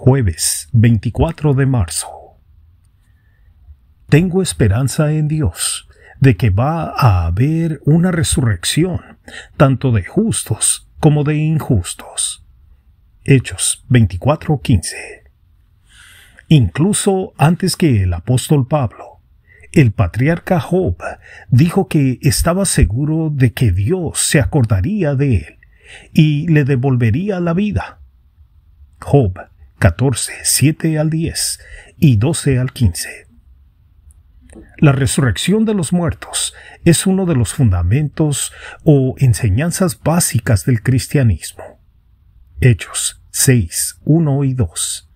Jueves 24 de marzo. Tengo esperanza en Dios de que va a haber una resurrección, tanto de justos como de injustos. Hechos 24:15. Incluso antes que el apóstol Pablo, el patriarca Job dijo que estaba seguro de que Dios se acordaría de él y le devolvería la vida. Job 14, 7 al 10 y 12 al 15. La resurrección de los muertos es uno de los fundamentos o enseñanzas básicas del cristianismo. Hechos 6, 1 y 2.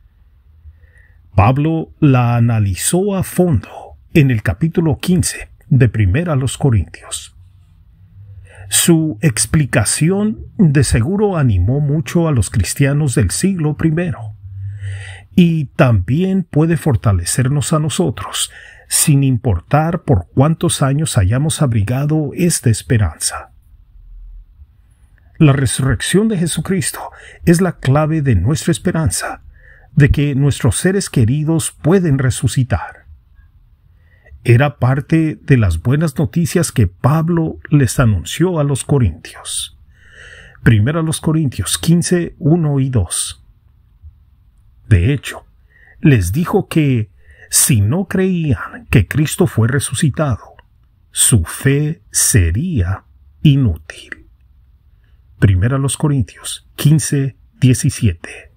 Pablo la analizó a fondo en el capítulo 15 de Primera a los Corintios. Su explicación de seguro animó mucho a los cristianos del siglo primero y también puede fortalecernos a nosotros, sin importar por cuántos años hayamos abrigado esta esperanza. La resurrección de Jesucristo es la clave de nuestra esperanza, de que nuestros seres queridos pueden resucitar. Era parte de las buenas noticias que Pablo les anunció a los Corintios. Primero a los Corintios 15, 1 y 2. De hecho, les dijo que si no creían que Cristo fue resucitado, su fe sería inútil. Primera los Corintios 15, 17.